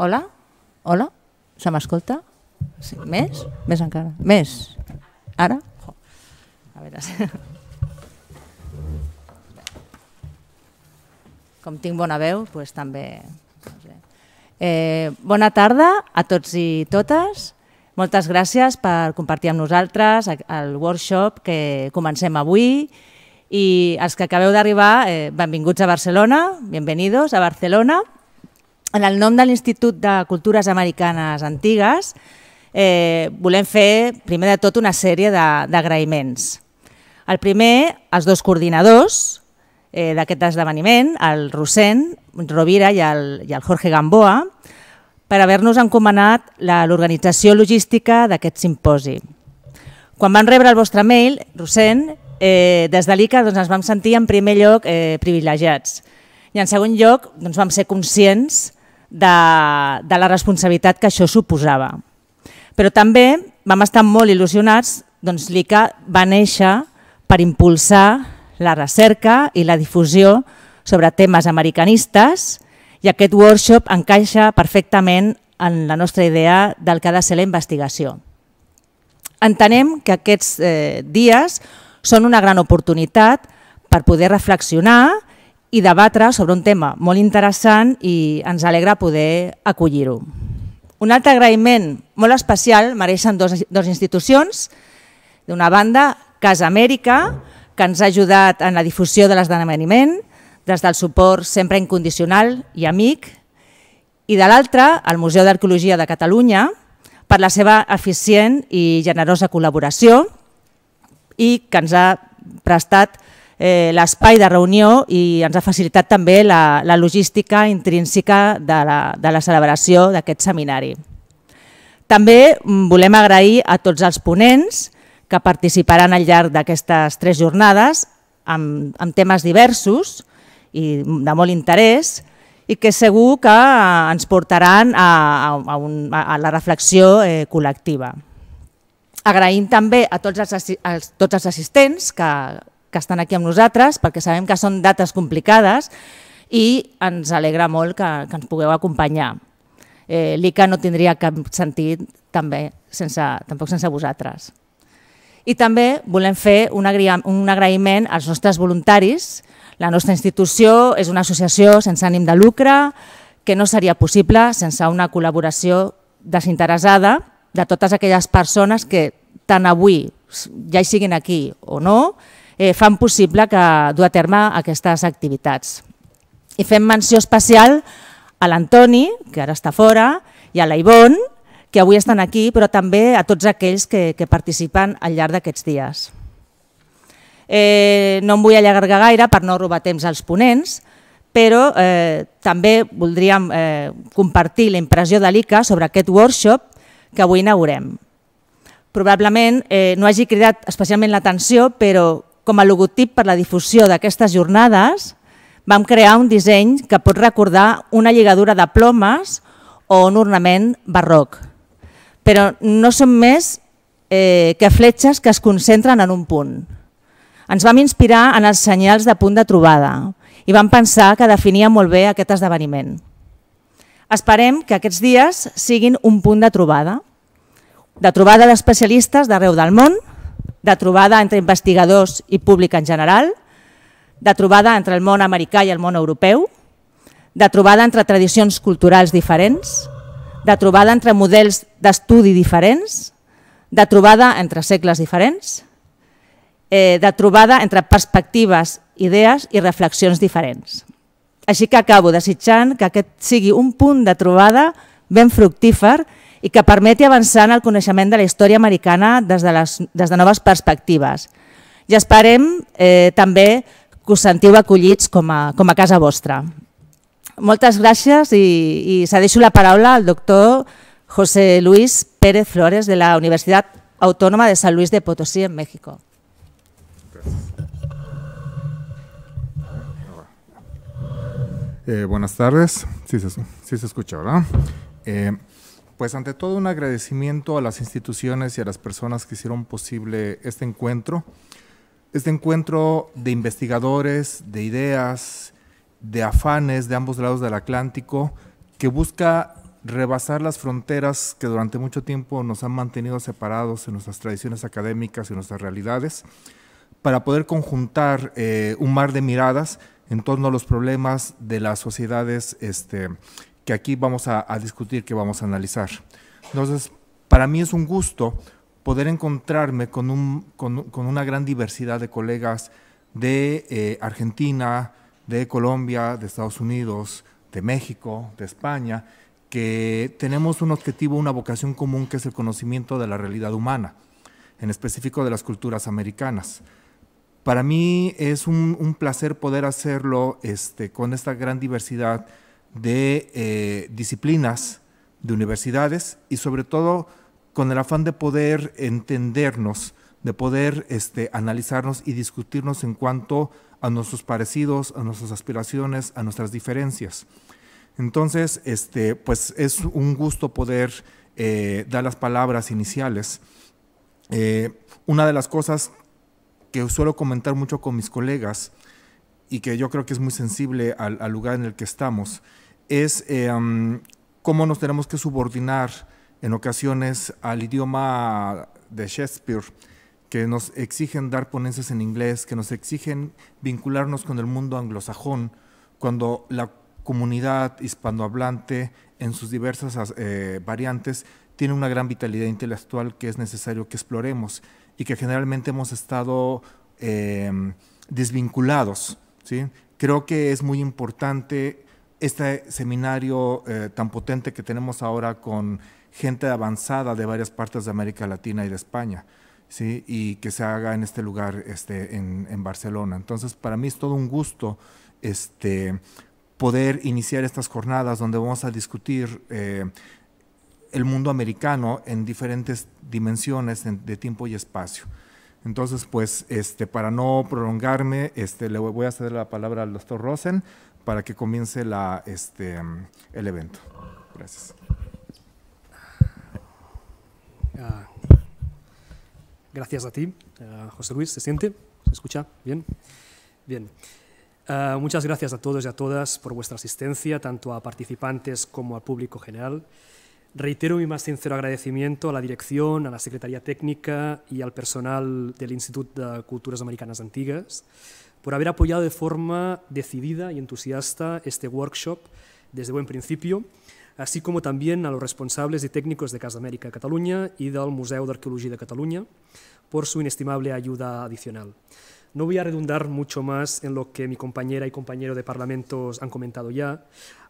Hola? Hola? Se m'escolta? Sí. Més? Més encara. Més? Ara? Jo. A veure... Com tinc bona veu, doncs també... No sé. Eh, bona tarda a tots i totes. Moltes gràcies per compartir amb nosaltres el workshop que comencem avui. I els que acabeu d'arribar, eh, benvinguts a Barcelona, bienvenidos a Barcelona en el nom de l'Institut de Cultures Americanes Antigues eh, volem fer, primer de tot, una sèrie d'agraïments. El primer, els dos coordinadors eh, d'aquest esdeveniment, el Rosent, Rovira i el, i el Jorge Gamboa, per haver-nos encomanat l'organització logística d'aquest simposi. Quan vam rebre el vostre mail, Rosent, eh, des de l'ICA doncs, ens vam sentir en primer lloc eh, privilegiats i en segon lloc doncs, vam ser conscients de, de la responsabilitat que això suposava. Però també vam estar molt il·lusionats, doncs l'ICA va néixer per impulsar la recerca i la difusió sobre temes americanistes i aquest workshop encaixa perfectament en la nostra idea del que ha de ser la investigació. Entenem que aquests eh, dies són una gran oportunitat per poder reflexionar i debatre sobre un tema molt interessant i ens alegra poder acollir-ho. Un altre agraïment molt especial mereixen dos, dos institucions. D'una banda, Casa Amèrica, que ens ha ajudat en la difusió de l'esdeveniment, des del suport sempre incondicional i amic, i de l'altra, el Museu d'Arqueologia de Catalunya, per la seva eficient i generosa col·laboració i que ens ha prestat eh, l'espai de reunió i ens ha facilitat també la, la logística intrínseca de la, de la celebració d'aquest seminari. També mm, volem agrair a tots els ponents que participaran al llarg d'aquestes tres jornades amb, amb temes diversos i de molt interès i que segur que eh, ens portaran a, a, un, a la reflexió eh, col·lectiva. Agraïm també a tots els, a tots els assistents que que estan aquí amb nosaltres, perquè sabem que són dates complicades i ens alegra molt que, que ens pugueu acompanyar. Eh, L'ICA no tindria cap sentit també sense, tampoc sense vosaltres. I també volem fer un, un agraïment als nostres voluntaris. La nostra institució és una associació sense ànim de lucre que no seria possible sense una col·laboració desinteressada de totes aquelles persones que tant avui ja hi siguin aquí o no, eh, fan possible que du a terme aquestes activitats. I fem menció especial a l'Antoni, que ara està fora, i a la Ivonne, que avui estan aquí, però també a tots aquells que, que participen al llarg d'aquests dies. Eh, no em vull allargar gaire per no robar temps als ponents, però eh, també voldríem eh, compartir la impressió de l'ICA sobre aquest workshop que avui inaugurem. Probablement eh, no hagi cridat especialment l'atenció, però com a logotip per la difusió d'aquestes jornades, vam crear un disseny que pot recordar una lligadura de plomes o un ornament barroc. Però no són més eh, que fletxes que es concentren en un punt. Ens vam inspirar en els senyals de punt de trobada i vam pensar que definia molt bé aquest esdeveniment. Esperem que aquests dies siguin un punt de trobada, de trobada d'especialistes d'arreu del món, de trobada entre investigadors i públic en general, de trobada entre el món americà i el món europeu, de trobada entre tradicions culturals diferents, de trobada entre models d'estudi diferents, de trobada entre segles diferents, eh, de trobada entre perspectives, idees i reflexions diferents. Així que acabo desitjant que aquest sigui un punt de trobada ben fructífer i que permeti avançar en el coneixement de la història americana des de, les, des de noves perspectives. I esperem eh, també que us sentiu acollits com a, com a casa vostra. Moltes gràcies i, i cedeixo la paraula al doctor José Luis Pérez Flores de la Universitat Autònoma de San Luis de Potosí en México. Eh, buenas tardes, sí se, sí se escucha, ¿verdad? Eh, pues ante todo un agradecimiento a las instituciones y a las personas que hicieron posible este encuentro, este encuentro de investigadores, de ideas, de afanes de ambos lados del Atlántico, que busca rebasar las fronteras que durante mucho tiempo nos han mantenido separados en nuestras tradiciones académicas y nuestras realidades, para poder conjuntar eh, un mar de miradas en torno a los problemas de las sociedades este, que aquí vamos a, discutir, que vamos a analizar. Entonces, para mí es un gusto poder encontrarme con, una gran diversidad de colegas de eh, Argentina, de Colombia, de Estados Unidos, de México, de España, que tenemos un objetivo, una vocación común que es el conocimiento de la realidad humana, en específico de las culturas americanas. Para mí es un, un placer poder hacerlo este, con esta gran diversidad de eh, disciplinas, de universidades y sobre todo con el afán de poder entendernos, de poder este, analizarnos y discutirnos en cuanto a nuestros parecidos, a nuestras aspiraciones, a nuestras diferencias. Entonces, este, pues es un gusto poder eh, dar las palabras iniciales. Eh, una de las cosas que suelo comentar mucho con mis colegas y que yo creo que es muy sensible al lugar en el que estamos es em, cómo nos tenemos que subordinar en ocasiones al idioma de Shakespeare, que nos exigen dar ponencias en inglés, que nos exigen vincularnos con el mundo anglosajón, cuando la comunidad hispanohablante en sus diversas eh, variantes tiene una gran vitalidad intelectual que es necesario que exploremos y que generalmente hemos estado em, desvinculados. ¿sí? Creo que es muy importante este seminario eh, tan potente que tenemos ahora con gente avanzada de varias partes de América Latina y de España, ¿sí? y que se haga en este lugar, este, en, Barcelona. Entonces, para mí es todo un gusto este, poder iniciar estas jornadas donde vamos a discutir eh, el mundo americano en diferentes dimensiones de tiempo y espacio. Entonces, pues, este, para no prolongarme, este, le voy a ceder la palabra al doctor Rosen para que comience la, este, el evento. Gracias. gracias a ti, José Luis. ¿Se siente? ¿Se escucha? Bien. Bien. Eh, muchas gracias a todos y a todas por vuestra asistencia, tanto a participantes como al público general. Reitero mi más sincero agradecimiento a la dirección, a la Secretaría Técnica y al personal del Instituto de Culturas Americanas Antiguas por haber apoyado de forma decidida y entusiasta este workshop desde buen principio, así como también a los responsables y técnicos de Casa América de Cataluña y del Museo de Arqueología de Cataluña por su inestimable ayuda adicional. No voy a redundar mucho más en lo que mi compañera y compañero de parlamentos han comentado ya,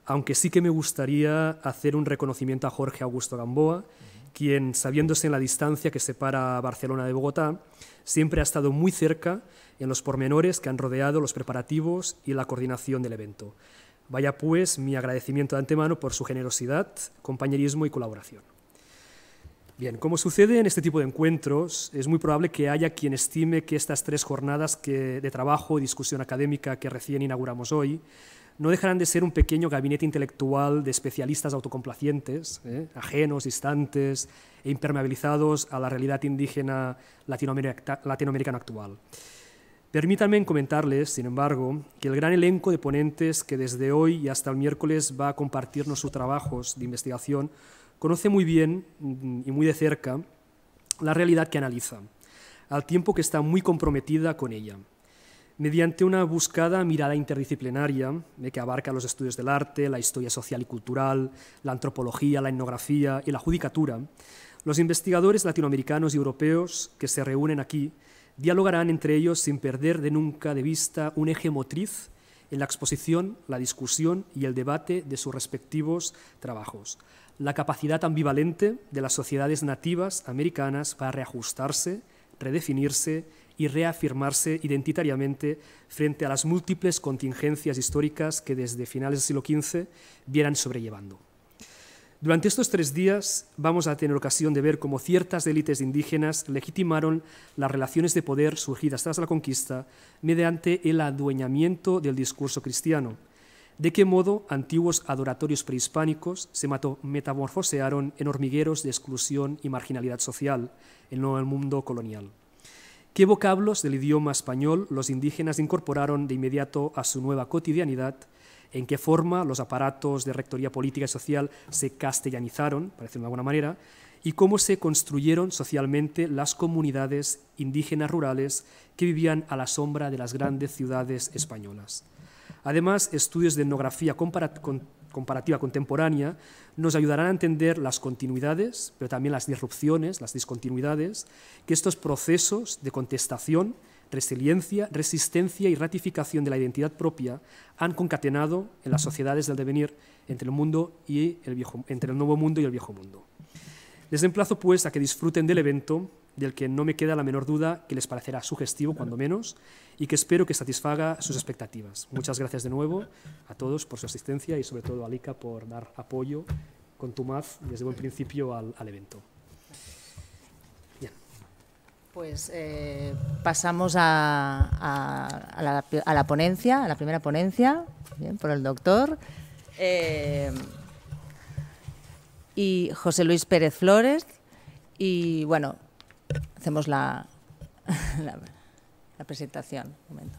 aunque sí que me gustaría hacer un reconocimiento a Jorge Augusto Gamboa, quien, sabiéndose en la distancia que separa Barcelona de Bogotá, siempre ha estado muy cerca en los pormenores que han rodeado los preparativos y la coordinación del evento. Vaya pues mi agradecimiento de antemano por su generosidad, compañerismo y colaboración. Bien, como sucede en este tipo de encuentros, es muy probable que haya quien estime que estas tres jornadas de trabajo y discusión académica que recién inauguramos hoy no dejarán de ser un pequeño gabinete intelectual de especialistas autocomplacientes, ¿eh? ajenos, distantes e impermeabilizados a la realidad indígena latinoamericana actual. Permítanme comentarles, sin embargo, que el gran elenco de ponentes que desde hoy y hasta el miércoles va a compartirnos sus trabajos de investigación conoce muy bien mm, y muy de cerca la realidad que analiza, al tiempo que está muy comprometida con ella. Mediante una buscada mirada interdisciplinaria eh, que abarca los estudios del arte, la historia social y cultural, la antropología, la etnografía y la judicatura, los investigadores latinoamericanos y europeos que se reúnen aquí dialogarán entre ellos sin perder de nunca de vista un eje motriz en la exposición, la discusión y el debate de sus respectivos trabajos, la capacidad ambivalente de las sociedades nativas americanas para reajustarse, redefinirse y reafirmarse identitariamente frente a las múltiples contingencias históricas que desde finales del siglo XV vieran sobrellevando. Durante estos tres días vamos a tener ocasión de ver cómo ciertas élites indígenas legitimaron las relaciones de poder surgidas tras la conquista mediante el adueñamiento del discurso cristiano, de qué modo antiguos adoratorios prehispánicos se metamorfosearon en hormigueros de exclusión y marginalidad social en el nuevo mundo colonial. ¿Qué vocablos del idioma español los indígenas incorporaron de inmediato a su nueva cotidianidad en qué forma los aparatos de rectoría política y social se castellanizaron, para decirlo de alguna manera, y cómo se construyeron socialmente las comunidades indígenas rurales que vivían a la sombra de las grandes ciudades españolas. Además, estudios de etnografía comparativa contemporánea nos ayudarán a entender las continuidades, pero también las disrupciones, las discontinuidades que estos procesos de contestación resiliencia, resistencia y ratificación de la identidad propia han concatenado en las sociedades del devenir entre el, mundo y el viejo, entre el nuevo mundo y el viejo mundo. Les emplazo pues a que disfruten del evento, del que no me queda la menor duda que les parecerá sugestivo cuando menos y que espero que satisfaga sus expectativas. Muchas gracias de nuevo a todos por su asistencia y sobre todo a Lica por dar apoyo con tu más desde buen principio al evento. Pues eh, pasamos a, la, ponencia, a la primera ponencia, por el doctor. Eh, y José Luis Pérez Flores. Y bueno, hacemos la, la, la presentación. Un momento.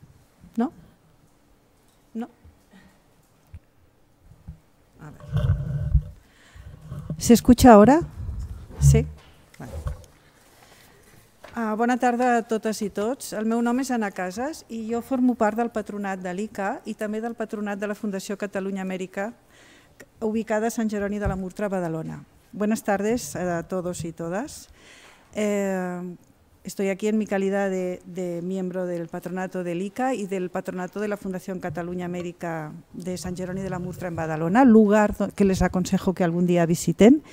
A ver. ¿Se escucha ahora? Sí. Vale. Ah, bona tarda a totes i tots. El meu nom és Anna Casas i jo formo part del patronat de l'ICA i també del patronat de la Fundació Catalunya Amèrica, ubicada a Sant Jeroni de la Murtra, Badalona. Buenas tardes a todos y todas. Eh, Estoy aquí en mi calidad de, miembro del patronato del ICA y del patronato de la Fundación Cataluña América de San Jerónimo de la Murtra en Badalona, lugar que les aconsejo que algún día visiten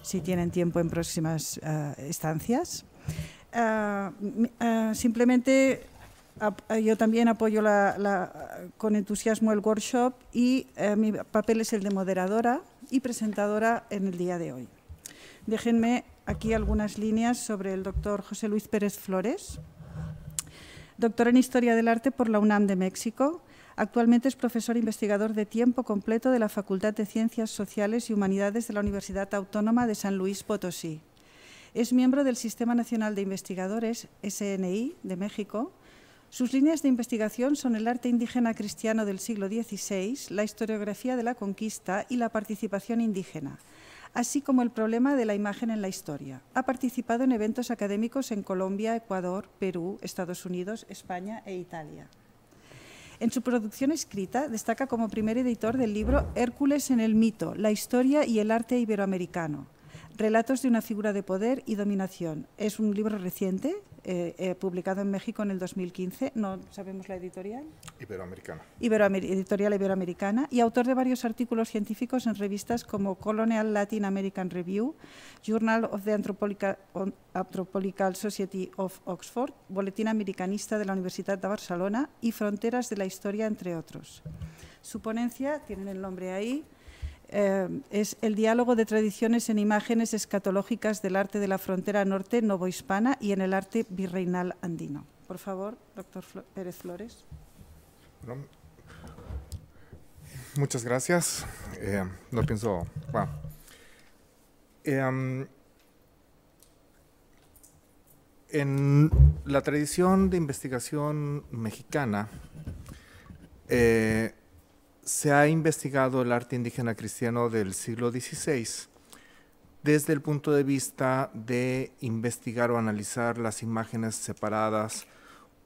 si tienen tiempo en próximas eh, estancias. Ah, mm, ah, simplemente ah, yo también apoyo con entusiasmo el workshop y eh, mi papel es el de moderadora y presentadora en el día de hoy. Déjenme aquí algunas líneas sobre el doctor José Luis Pérez Flores, doctor en Historia del Arte por la UNAM de México. Actualmente es profesor investigador de tiempo completo de la Facultad de Ciencias Sociales y Humanidades de la Universidad Autónoma de San Luis Potosí. Es miembro del Sistema Nacional de Investigadores, SNI, de México. Sus líneas de investigación son el arte indígena cristiano del siglo XVI, la historiografía de la conquista y la participación indígena así como el problema de la imagen en la historia. Ha participado en eventos académicos en Colombia, Ecuador, Perú, Estados Unidos, España e Italia. En su producción escrita destaca como primer editor del libro Hércules en el mito, la historia y el arte iberoamericano. Relatos de una figura de poder y dominación. Es un libro reciente, eh, eh, publicado en México en el 2015, no sabemos la editorial. Iberoamericana. editorial Iberoamericana y autor de varios artículos científicos en revistas como Colonial Latin American Review, Journal of the Anthropological, Society of Oxford, Boletín Americanista de la Universidad de Barcelona y Fronteras de la Historia, entre otros. Su ponencia, tienen el nombre ahí, eh, es el diálogo de tradiciones en imágenes escatológicas del arte de la frontera norte novohispana y en el arte virreinal andino. Por favor, doctor Pérez Flores. muchas gracias. Eh, no pienso. Bueno, eh, en la tradición de investigación mexicana, se ha investigado el arte indígena cristiano del siglo XVI desde el punto de vista de investigar o analizar las imágenes separadas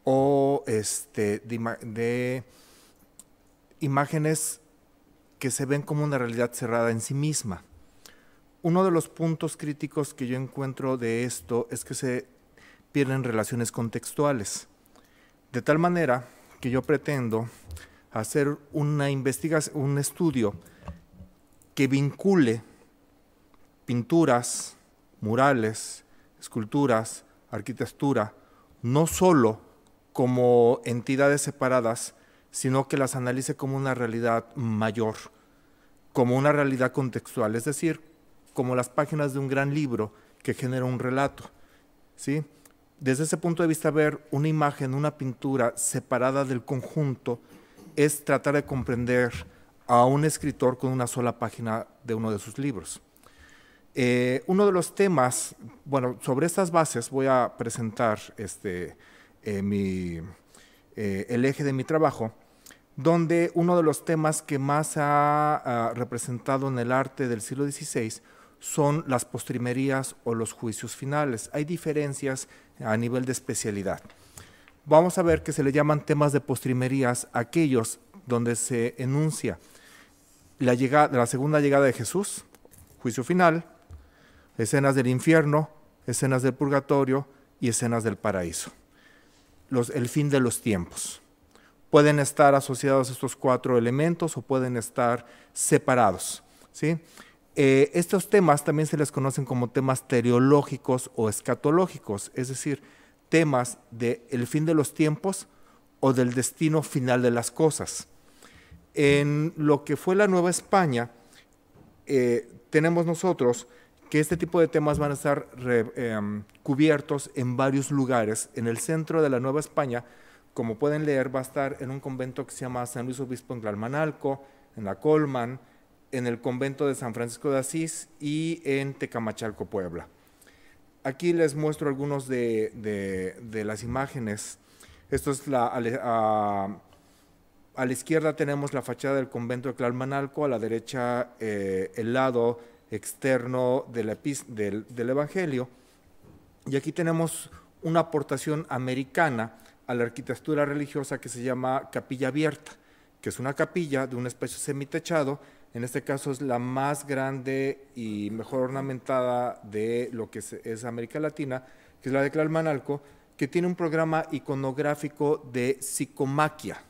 o este, de imágenes que se ven como una realidad cerrada en sí misma. Uno de los puntos críticos que yo encuentro de esto es que se pierden relaciones contextuales. De tal manera que yo pretendo hacer una investigación, un estudio que vincule pinturas, murales, esculturas, arquitectura, no solo como entidades separadas, sino que las analice como una realidad mayor, como una realidad contextual, es decir, como las páginas de un gran libro que genera un relato. ¿sí? Desde ese punto de vista, ver una imagen, una pintura separada del conjunto, es tratar de comprender a un escritor con una sola página de uno de sus libros. Eh, uno de los temas, bueno, sobre estas bases voy a presentar este, eh, mi, eh, el eje de mi trabajo, donde uno de los temas que más ha, ha representado en el arte del siglo XVI son las postrimerías o los juicios finales. Hay diferencias a nivel de especialidad vamos a ver que se le llaman temas de postrimerías aquellos donde se enuncia la, llegada, la segunda llegada de Jesús, juicio final, escenas del infierno, escenas del purgatorio y escenas del paraíso. Los, el fin de los tiempos. Pueden estar asociados estos cuatro elementos o pueden estar separados. ¿sí? Eh, estos temas también se les conocen como temas teleológicos o escatológicos, es decir, temas de el fin de los tiempos o del destino final de las cosas. En lo que fue la Nueva España, eh, tenemos nosotros que este tipo de temas van a estar em, cubiertos en varios lugares. En el centro de la Nueva España, como pueden leer, va a estar en un convento que se llama San Luis Obispo en Tlalmanalco, en la Colman, en el convento de San Francisco de Asís y en Tecamachalco, Puebla. Aquí les muestro algunos de, las imágenes. Esto es la, a, la izquierda tenemos la fachada del convento de Clalmanalco, a la derecha eh, el lado externo del, del Evangelio. Y aquí tenemos una aportación americana a la arquitectura religiosa que se llama capilla abierta que es una capilla de un espacio semitechado. En este caso es la más grande y mejor ornamentada de lo que es América Latina, que es la de Clalmanalco, que tiene un programa iconográfico de psicomaquia.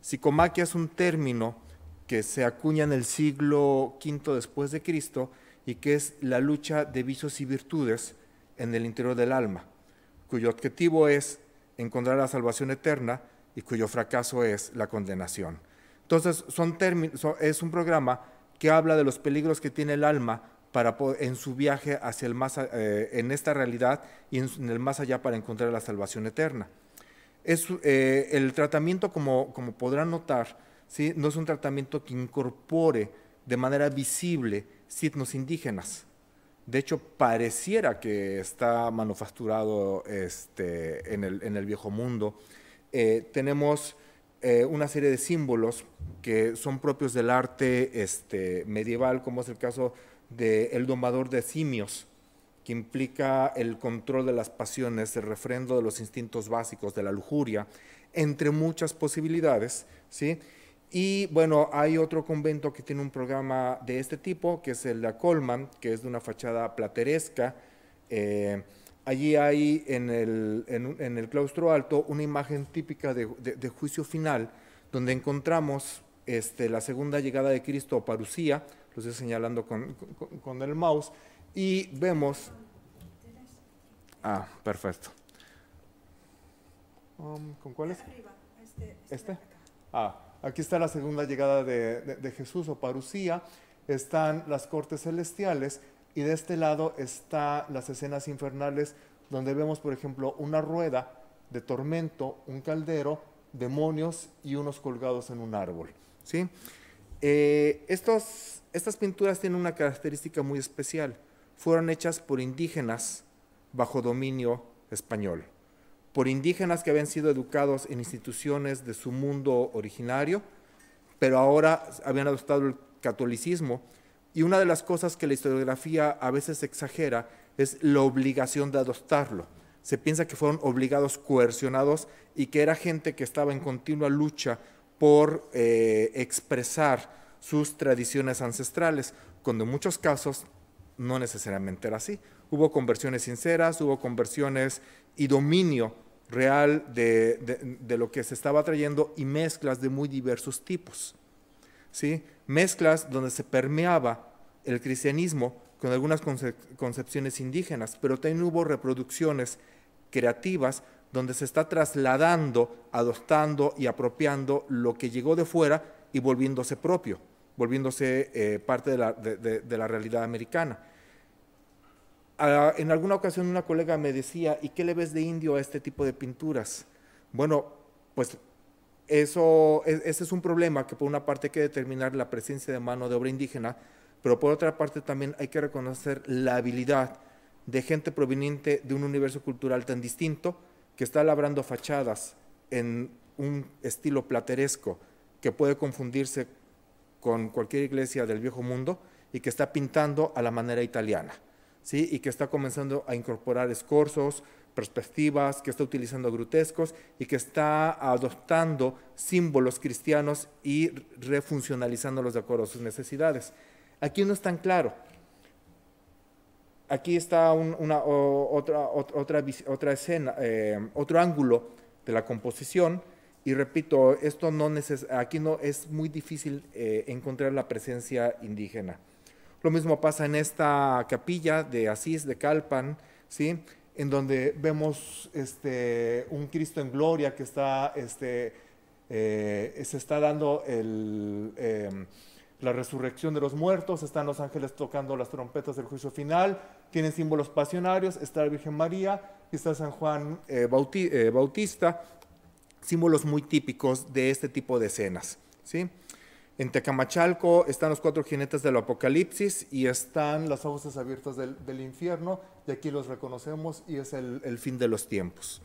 Psicomaquia es un término que se acuña en el siglo V después de Cristo y que es la lucha de vicios y virtudes en el interior del alma, cuyo objetivo es encontrar la salvación eterna y cuyo fracaso es la condenación. Entonces, son es un programa que habla de los peligros que tiene el alma para en su viaje hacia el más, eh, en esta realidad y en, el más allá para encontrar la salvación eterna. Es, eh, el tratamiento, como, como podrán notar, ¿sí? no es un tratamiento que incorpore de manera visible signos indígenas. De hecho, pareciera que está manufacturado este, en, el, en el viejo mundo eh, tenemos eh, una serie de símbolos que son propios del arte este, medieval, como es el caso de domador de simios, que implica el control de las pasiones, el refrendo de los instintos básicos, de la lujuria, entre muchas posibilidades, ¿sí? Y bueno, hay otro convento que tiene un programa de este tipo, que es el de Colman, que es de una fachada plateresca, eh, Allí hay en el, claustro alto una imagen típica de, juicio final, donde encontramos este, la segunda llegada de Cristo a Parucía, lo estoy señalando con, el mouse, y vemos... Ah, perfecto. Um, ¿Con cuál es? este. este ah, aquí está la segunda llegada de, de Jesús o Parucía. Están las cortes celestiales y de este lado está las escenas infernales donde vemos, por ejemplo, una rueda de tormento, un caldero, demonios y unos colgados en un árbol. ¿sí? Eh, estas pinturas tienen una característica muy especial. Fueron hechas por indígenas bajo dominio español, por indígenas que habían sido educados en instituciones de su mundo originario, pero ahora habían adoptado el catolicismo y una de las cosas que la historiografía a veces exagera es la obligación de adoptarlo. Se piensa que fueron obligados, coercionados y que era gente que estaba en continua lucha por eh, expresar sus tradiciones ancestrales, cuando en muchos casos no necesariamente era así. Hubo conversiones sinceras, hubo conversiones y dominio real de lo que se estaba trayendo y mezclas de muy diversos tipos. ¿sí? mezclas donde se permeaba el cristianismo con algunas concepciones indígenas, pero también hubo reproducciones creativas donde se está trasladando, adoptando y apropiando lo que llegó de fuera y volviéndose propio, volviéndose eh, parte de la, realidad americana. Ah, en alguna ocasión una colega me decía, ¿y qué le ves de indio a este tipo de pinturas? Bueno, pues eso, e, ese es un problema que por una parte hay que determinar la presencia de mano de obra indígena, pero por otra parte también hay que reconocer la habilidad de gente proveniente de un universo cultural tan distinto que está labrando fachadas en un estilo plateresco que puede confundirse con cualquier iglesia del viejo mundo y que está pintando a la manera italiana, ¿sí? y que está comenzando a incorporar escorzos, perspectivas, que está utilizando grotescos y que está adoptando símbolos cristianos y refuncionalizándolos de acuerdo a sus necesidades. Aquí no es tan claro. Aquí está una, otra, otra, otra, escena, eh, otro ángulo de la composición. Y repito, esto no aquí no es muy difícil eh, encontrar la presencia indígena. Lo mismo pasa en esta capilla de Asís de Calpan, ¿sí? en donde vemos este, un Cristo en gloria que está, este, eh, se está dando em, la resurrección de los muertos, están los ángeles tocando las trompetas del juicio final, tienen símbolos pasionarios, está la Virgen María, está San Juan eh, eh, Bautista, símbolos muy típicos de este tipo de escenas. ¿sí? En Tecamachalco están los cuatro jinetes del apocalipsis y están las aguas abiertas del, infierno, y aquí los reconocemos y es el, fin de los tiempos.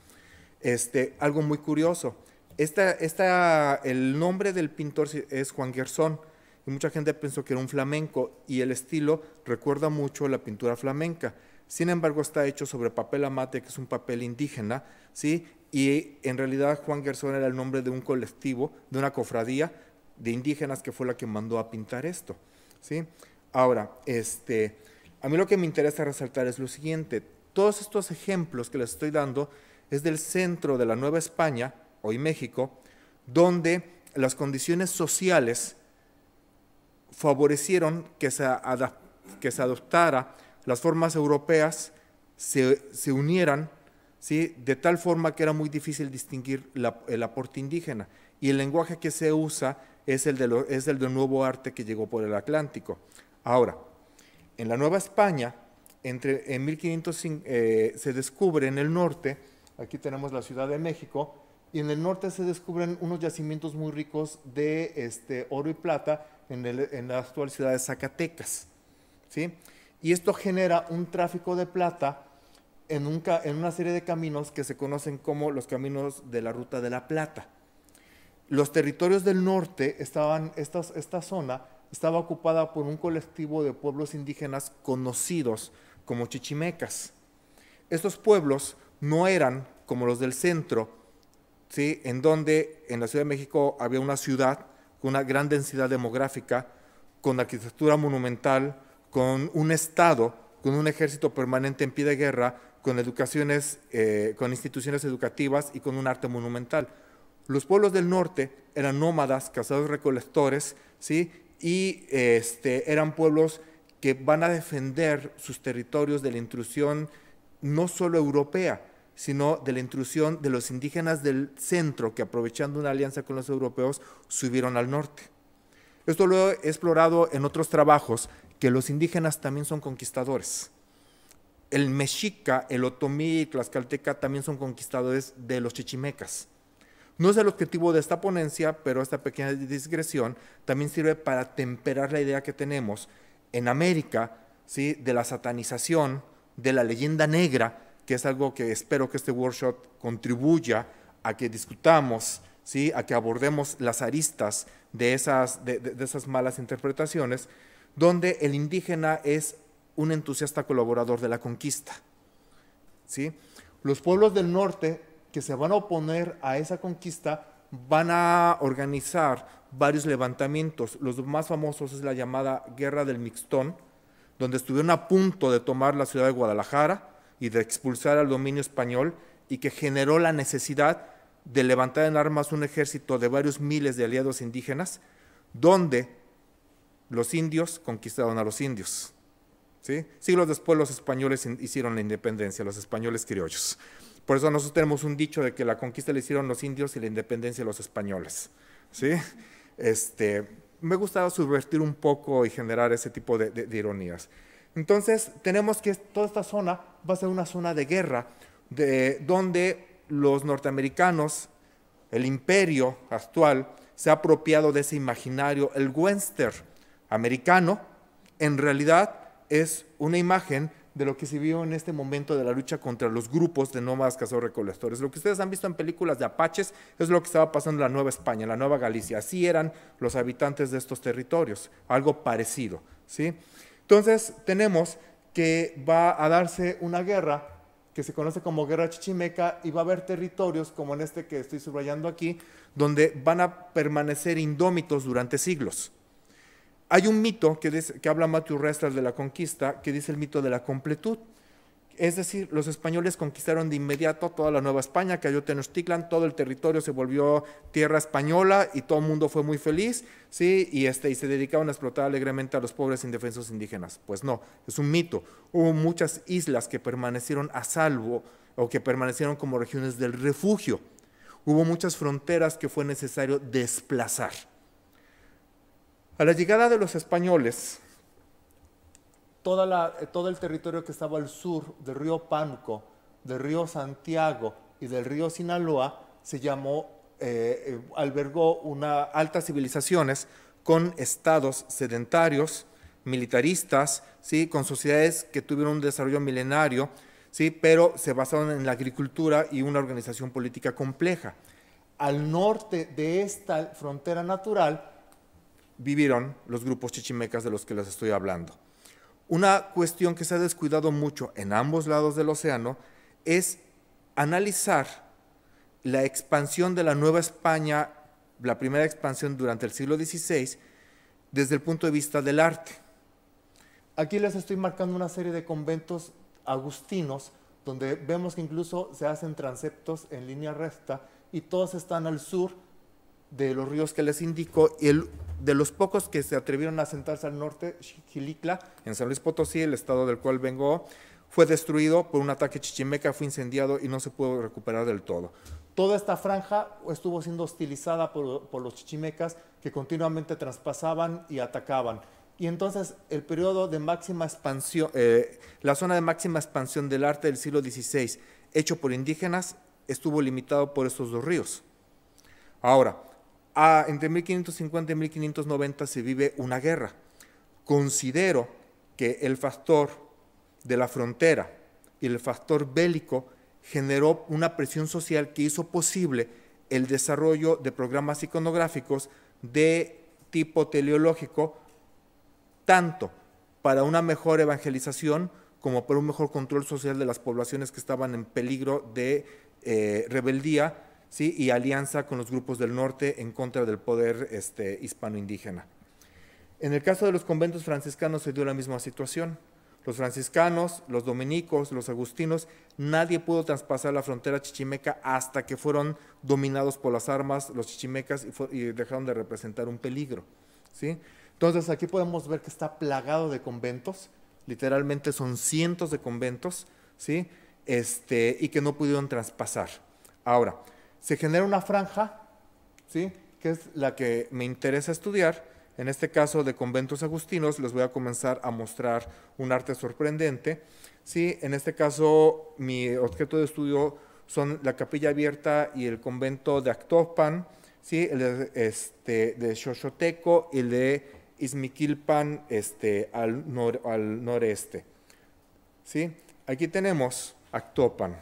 Este, algo muy curioso, el nombre del pintor es Juan Gersón, y mucha gente pensó que era un flamenco, y el estilo recuerda mucho la pintura flamenca. Sin embargo, está hecho sobre papel amate, que es un papel indígena, ¿sí? y en realidad Juan Gersón era el nombre de un colectivo, de una cofradía, de indígenas que fue la que mandó a pintar esto. ¿sí? Ahora, este, a mí lo que me interesa resaltar es lo siguiente, todos estos ejemplos que les estoy dando es del centro de la Nueva España, hoy México, donde las condiciones sociales favorecieron que se, adoptara las formas europeas, se, unieran, ¿sí? de tal forma que era muy difícil distinguir el aporte indígena. Y el lenguaje que se usa es el, de es del nuevo arte que llegó por el Atlántico. Ahora, en la Nueva España, entre, en 1500 eh, se descubre en el norte, aquí tenemos la Ciudad de México, y en el norte se descubren unos yacimientos muy ricos de este, oro y plata en, la actual ciudad de Zacatecas. Y esto genera un tráfico de plata en una serie de caminos que se conocen como los caminos de la Ruta de la Plata los territorios del norte estaban, esta, zona estaba ocupada por un colectivo de pueblos indígenas conocidos como chichimecas. Estos pueblos no eran como los del centro, en donde en la Ciudad de México había una ciudad con una gran densidad demográfica, con arquitectura monumental, con un Estado, con un ejército permanente en pie de guerra, con educaciones, eh, con instituciones educativas y con un arte monumental los pueblos del norte eran nómadas, cazadores recolectores, ¿sí? y este, eran pueblos que van a defender sus territorios de la intrusión no solo europea, sino de la intrusión de los indígenas del centro que aprovechando una alianza con los europeos subieron al norte. Esto lo he explorado en otros trabajos, que los indígenas también son conquistadores. El mexica, el otomí y tlaxcalteca también son conquistadores de los chichimecas. No es el objetivo de esta ponencia, pero esta pequeña digresión también sirve para temperar la idea que tenemos en América ¿sí? de la satanización, de la leyenda negra, que es algo que espero que este workshop contribuya a que discutamos, ¿sí? a que abordemos las aristas de esas, esas malas interpretaciones, donde el indígena es un entusiasta colaborador de la conquista. ¿sí? Los pueblos del norte que se van a oponer a esa conquista van a organizar varios levantamientos. Los más famosos es la llamada Guerra del Mixtón, donde estuvieron a punto de tomar la ciudad de Guadalajara y de expulsar al dominio español y que generó la necesidad de levantar en armas un ejército de varios miles de aliados indígenas, donde los indios conquistaron a los indios. ¿sí? Siglos después los españoles hicieron la independencia, los españoles criollos. Por eso nosotros tenemos un dicho de que la conquista la hicieron los indios y la independencia los españoles. ¿sí? Este, me gustaba subvertir un poco y generar ese tipo de, ironías. Entonces, tenemos que toda esta zona va a ser una zona de guerra, de, donde los norteamericanos, el imperio actual, se ha apropiado de ese imaginario. El western americano, en realidad, es una imagen de lo que se vio en este momento de la lucha contra los grupos de nómadas cazadores-recolectores. Lo que ustedes han visto en películas de apaches es lo que estaba pasando en la Nueva España, en la Nueva Galicia. Así eran los habitantes de estos territorios, algo parecido. ¿sí? Entonces tenemos que va a darse una guerra que se conoce como guerra chichimeca y va a haber territorios como en este que estoy subrayando aquí, donde van a permanecer indómitos durante siglos. Hay un mito que, que habla Matthew Restas de la conquista, que dice el mito de la completud. Es decir, los españoles conquistaron de inmediato toda la Nueva España, cayó Tenochtitlan, todo el territorio se volvió tierra española y todo el mundo fue muy feliz, ¿sí? Y, este, se dedicaron a explotar alegremente a los pobres indefensos indígenas. Pues no, es un mito. Hubo muchas islas que permanecieron a salvo o que permanecieron como regiones del refugio. Hubo muchas fronteras que fue necesario desplazar. A la llegada de los españoles, toda eh, todo el territorio que estaba al sur del río Pánuco, del río Santiago y del río Sinaloa se llamó, eh, eh, albergó una, altas civilizaciones con estados sedentarios, militaristas, ¿sí? con sociedades que tuvieron un desarrollo milenario, ¿sí? pero se basaron en la agricultura y una organización política compleja. Al norte de esta frontera natural vivieron los grupos chichimecas de los que les estoy hablando. Una cuestión que se ha descuidado mucho en ambos lados del océano es analizar la expansión de la Nueva España, la primera expansión durante el siglo XVI, desde el punto de vista del arte. Aquí les estoy marcando una serie de conventos agustinos, donde vemos que incluso se hacen transeptos en línea recta y todos están al sur de los ríos que les indico, y el, de los pocos que se atrevieron a sentarse al norte, Xilicla, en San Luis Potosí, el estado del cual vengo, fue destruido por un ataque chichimeca, fue incendiado y no se pudo recuperar del todo. Toda esta franja estuvo siendo hostilizada por, los chichimecas que continuamente traspasaban y atacaban. Y entonces el periodo de máxima expansión, eh, la zona de máxima expansión del arte del siglo XVI, hecho por indígenas, estuvo limitado por estos dos ríos. Ahora, entre 1550 y 1590 se vive una guerra. Considero que el factor de la frontera y el factor bélico generó una presión social que hizo posible el desarrollo de programas iconográficos de tipo teleológico, tanto para una mejor evangelización como para un mejor control social de las poblaciones que estaban en peligro de eh, rebeldía y alianza con los grupos del norte en contra del poder este, hispano-indígena. En el caso de los conventos franciscanos se dio la misma situación. Los franciscanos, los dominicos, los agustinos, nadie pudo traspasar la frontera chichimeca hasta que fueron dominados por las armas los chichimecas y, dejaron de representar un peligro. Entonces aquí podemos ver que está plagado de conventos, literalmente son cientos de conventos, ¿sí? Este, y que no pudieron traspasar. Ahora, se genera una franja, ¿sí? que es la que me interesa estudiar. En este caso de conventos agustinos les voy a comenzar a mostrar un arte sorprendente. ¿sí? En este caso mi objeto de estudio son la capilla abierta y el convento de Actopan, ¿sí? el de, este, de Xochoteco y el de Izmiquilpan este, al, al noreste. ¿sí? Aquí tenemos Actopan.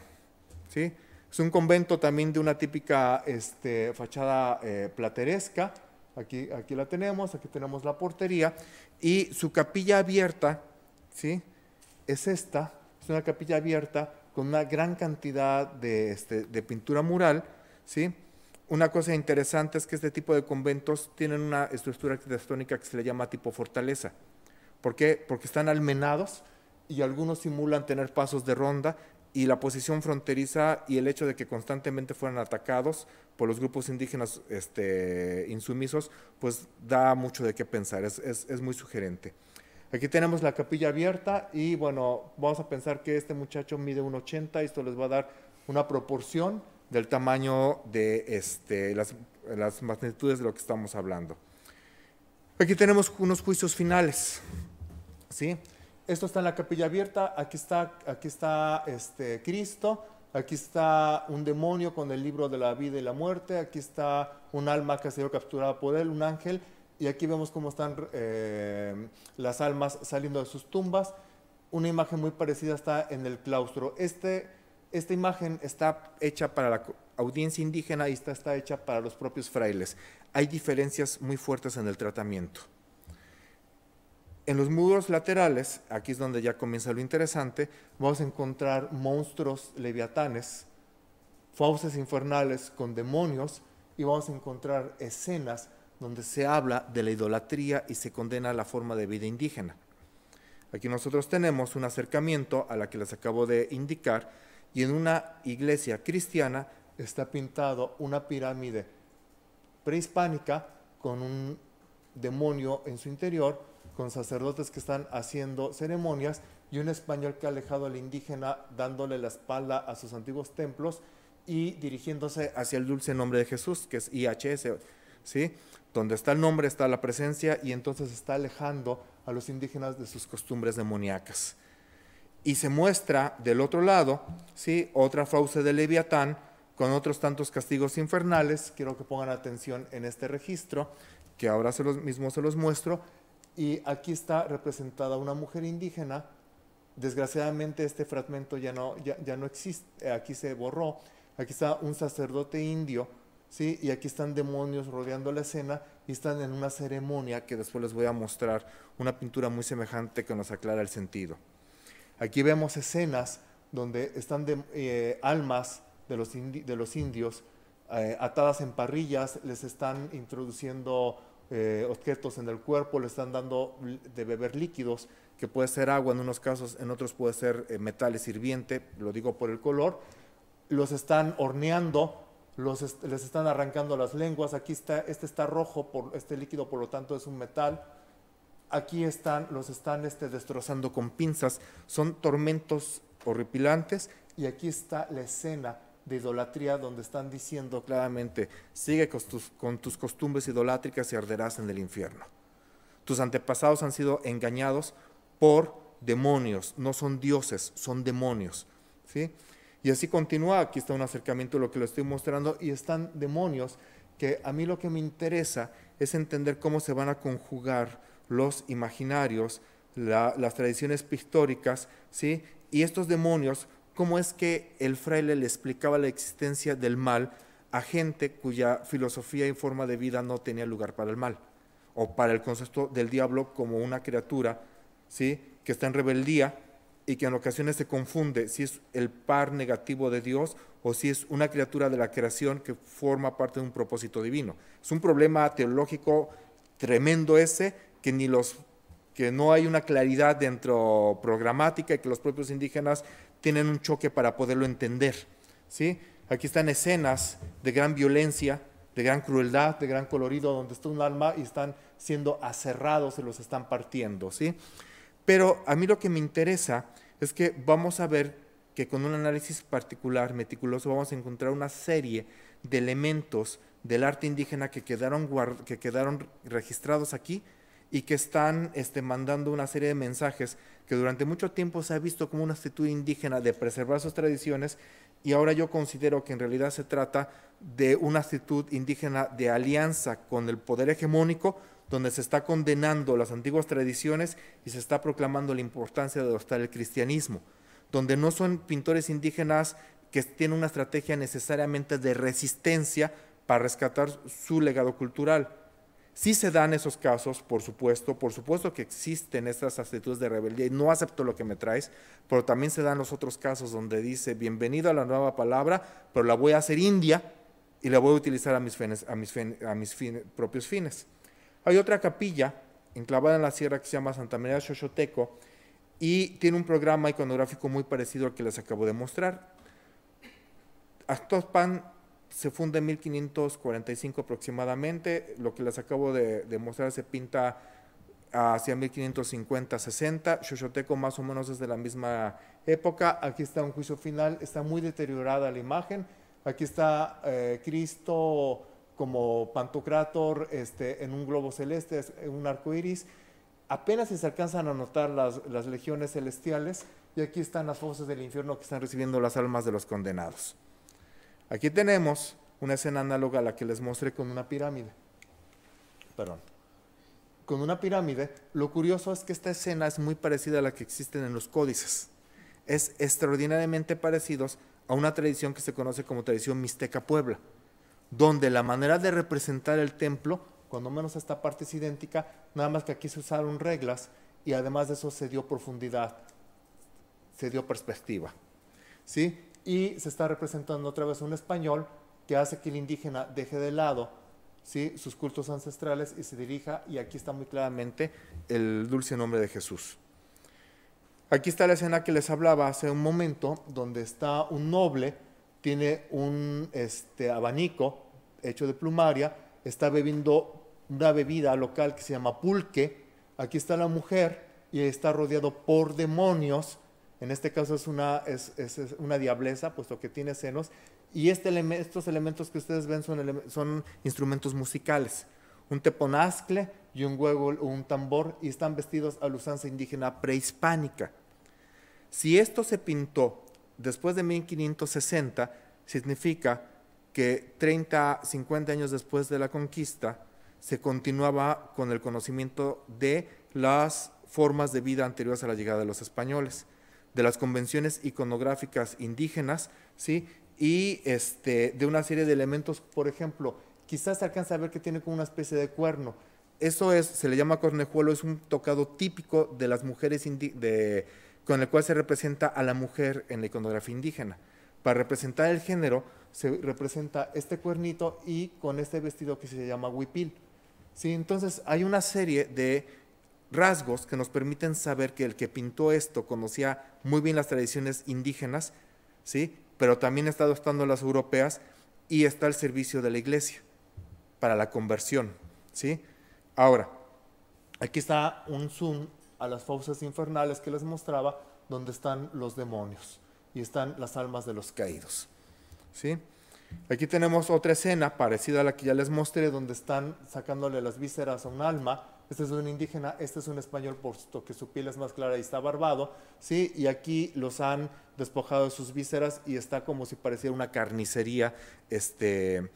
¿sí? Es un convento también de una típica este, fachada eh, plateresca. Aquí, aquí la tenemos, aquí tenemos la portería. Y su capilla abierta, ¿sí? Es esta, es una capilla abierta con una gran cantidad este, de, pintura mural, ¿sí? Una cosa interesante es que este tipo de conventos tienen una estructura arquitectónica que se le llama tipo fortaleza. ¿Por qué? Porque están almenados y algunos simulan tener pasos de ronda y la posición fronteriza y el hecho de que constantemente fueran atacados por los grupos indígenas este, insumisos, pues da mucho de qué pensar, es, muy sugerente. Aquí tenemos la capilla abierta y bueno, vamos a pensar que este muchacho mide 1,80 y esto les va a dar una proporción del tamaño de este, las, las magnitudes de lo que estamos hablando. Aquí tenemos unos juicios finales, ¿sí? esto está en la capilla abierta, aquí está, aquí está este Cristo, aquí está un demonio con el libro de la vida y la muerte, aquí está un alma que ha sido capturada por él, un ángel, y aquí vemos cómo están eh, las almas saliendo de sus tumbas. Una imagen muy parecida está en el claustro. Este, esta imagen está hecha para la audiencia indígena y está hecha para los propios frailes. Hay diferencias muy fuertes en el tratamiento. En los muros laterales, aquí es donde ya comienza lo interesante, vamos a encontrar monstruos leviatanes, fauces infernales con demonios y vamos a encontrar escenas donde se habla de la idolatría y se condena la forma de vida indígena. Aquí nosotros tenemos un acercamiento a la que les acabo de indicar y en una iglesia cristiana está pintado una pirámide prehispánica con un demonio en su interior con sacerdotes que están haciendo ceremonias y un español que ha alejado al indígena dándole la espalda a sus antiguos templos y dirigiéndose hacia el dulce nombre de Jesús, que es IHS, ¿sí? Donde está el nombre está la presencia y entonces está alejando a los indígenas de sus costumbres demoníacas. Y se muestra del otro lado, ¿sí? Otra fauce de Leviatán con otros tantos castigos infernales, quiero que pongan atención en este registro, que ahora mismo se los muestro, y aquí está representada una mujer indígena. Desgraciadamente este fragmento ya no, ya, no existe, aquí se borró. Aquí está un sacerdote indio, ¿sí? Y aquí están demonios rodeando la escena y están en una ceremonia que después les voy a mostrar, una pintura muy semejante que nos aclara el sentido. Aquí vemos escenas donde están eh, almas de los, de los indios eh, atadas en parrillas, les están introduciendo eh, objetos en el cuerpo, le están dando de beber líquidos, que puede ser agua en unos casos, en otros puede ser eh, metales hirviente, lo digo por el color, los están horneando, los les están arrancando las lenguas, aquí está, este está rojo, por, este líquido por lo tanto es un metal, aquí están, los están este, destrozando con pinzas, son tormentos horripilantes y aquí está la escena de idolatría donde están diciendo claramente, sigue con tus, costumbres idolátricas y arderás en el infierno. Tus antepasados han sido engañados por demonios, no son dioses, son demonios. ¿sí? Y así continúa, aquí está un acercamiento a lo que lo estoy mostrando, y están demonios que a mí lo que me interesa es entender cómo se van a conjugar los imaginarios, las tradiciones pictóricas, ¿sí? y estos demonios cómo es que el fraile le explicaba la existencia del mal a gente cuya filosofía y forma de vida no tenía lugar para el mal, o para el concepto del diablo como una criatura ¿sí? que está en rebeldía y que en ocasiones se confunde si es el par negativo de Dios o si es una criatura de la creación que forma parte de un propósito divino. Es un problema teológico tremendo ese que ni los que no hay una claridad dentro programática y que los propios indígenas tienen un choque para poderlo entender. ¿sí? Aquí están escenas de gran violencia, de gran crueldad, de gran colorido, donde está un alma y están siendo aserrados, se los están partiendo. ¿sí? Pero a mí lo que me interesa es que vamos a ver que con un análisis particular, meticuloso, vamos a encontrar una serie de elementos del arte indígena que quedaron, que quedaron registrados aquí y que están este, mandando una serie de mensajes que durante mucho tiempo se ha visto como una actitud indígena de preservar sus tradiciones y ahora yo considero que en realidad se trata de una actitud indígena de alianza con el poder hegemónico donde se está condenando las antiguas tradiciones y se está proclamando la importancia de adoptar el cristianismo, donde no son pintores indígenas que tienen una estrategia necesariamente de resistencia para rescatar su legado cultural, Sí se dan esos casos, por supuesto, por supuesto que existen estas actitudes de rebeldía y no acepto lo que me traes, pero también se dan los otros casos donde dice, bienvenido a la nueva palabra, pero la voy a hacer india y la voy a utilizar a mis, a mis, propios fines. Hay otra capilla enclavada en la sierra que se llama Santa María Xochoteco y tiene un programa iconográfico muy parecido al que les acabo de mostrar. Actos se funde en 1545 aproximadamente, lo que les acabo de, mostrar se pinta hacia 1550-60, Xochoteco más o menos es de la misma época, aquí está un juicio final, está muy deteriorada la imagen, aquí está eh, Cristo como Pantocrátor este, en un globo celeste, en un arco iris, apenas se alcanzan a notar las, las legiones celestiales y aquí están las fosas del infierno que están recibiendo las almas de los condenados. Aquí tenemos una escena análoga a la que les mostré con una pirámide. Perdón. Con una pirámide, lo curioso es que esta escena es muy parecida a la que existen en los códices. Es extraordinariamente parecidos a una tradición que se conoce como tradición mixteca puebla, donde la manera de representar el templo, cuando menos esta parte es idéntica, nada más que aquí se usaron reglas y además de eso se dio profundidad, se dio perspectiva. ¿Sí? y se está representando otra vez un español que hace que el indígena deje de lado ¿sí? sus cultos ancestrales y se dirija, y aquí está muy claramente el dulce nombre de Jesús. Aquí está la escena que les hablaba hace un momento, donde está un noble, tiene un este, abanico hecho de plumaria, está bebiendo una bebida local que se llama pulque, aquí está la mujer y está rodeado por demonios, en este caso es una, es, diableza, puesto que tiene senos. Y este estos elementos que ustedes ven son, instrumentos musicales. Un teponazcle y un huevo o un tambor, y están vestidos a usanza indígena prehispánica. Si esto se pintó después de 1560, significa que 30, 50 años después de la conquista, se continuaba con el conocimiento de las formas de vida anteriores a la llegada de los españoles de las convenciones iconográficas indígenas, ¿sí? Y este, de una serie de elementos, por ejemplo, quizás se alcanza a ver que tiene como una especie de cuerno. Eso es, se le llama cornejuelo, es un tocado típico de las mujeres de, con el cual se representa a la mujer en la iconografía indígena. Para representar el género, se representa este cuernito y con este vestido que se llama huipil. ¿Sí? Entonces, hay una serie de rasgos que nos permiten saber que el que pintó esto conocía muy bien las tradiciones indígenas, ¿sí? pero también está adoptando las europeas y está al servicio de la iglesia para la conversión. ¿sí? Ahora, aquí está un zoom a las fauces infernales que les mostraba, donde están los demonios y están las almas de los caídos. ¿sí? Aquí tenemos otra escena parecida a la que ya les mostré, donde están sacándole las vísceras a un alma este es un indígena, este es un español, puesto que su piel es más clara y está barbado, ¿sí? Y aquí los han despojado de sus vísceras y está como si pareciera una carnicería. Este,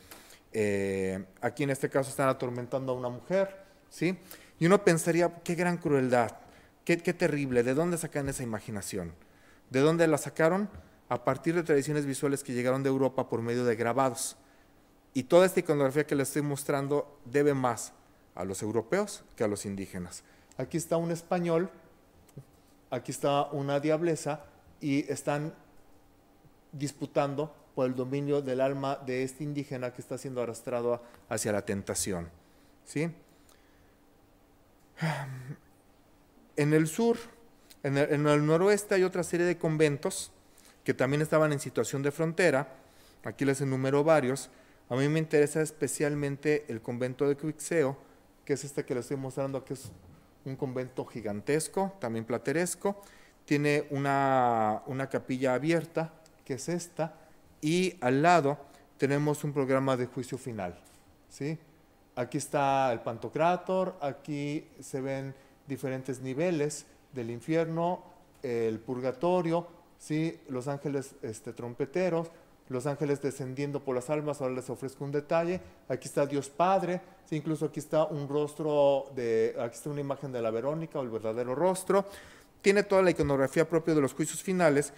eh, aquí en este caso están atormentando a una mujer, ¿sí? Y uno pensaría, qué gran crueldad, qué, qué terrible, ¿de dónde sacan esa imaginación? ¿De dónde la sacaron? A partir de tradiciones visuales que llegaron de Europa por medio de grabados. Y toda esta iconografía que les estoy mostrando debe más a los europeos que a los indígenas. Aquí está un español, aquí está una diableza y están disputando por el dominio del alma de este indígena que está siendo arrastrado hacia la tentación. ¿sí? En el sur, en el, en el noroeste hay otra serie de conventos que también estaban en situación de frontera. Aquí les enumero varios. A mí me interesa especialmente el convento de Quixeo, que es este que les estoy mostrando, que es un convento gigantesco, también plateresco. Tiene una, capilla abierta, que es esta, y al lado tenemos un programa de juicio final. ¿sí? Aquí está el Pantocrátor, aquí se ven diferentes niveles del infierno, el purgatorio, ¿sí? los ángeles este, trompeteros, los ángeles descendiendo por las almas, ahora les ofrezco un detalle, aquí está Dios Padre, incluso aquí está un rostro, de, aquí está una imagen de la Verónica o el verdadero rostro, tiene toda la iconografía propia de los juicios finales,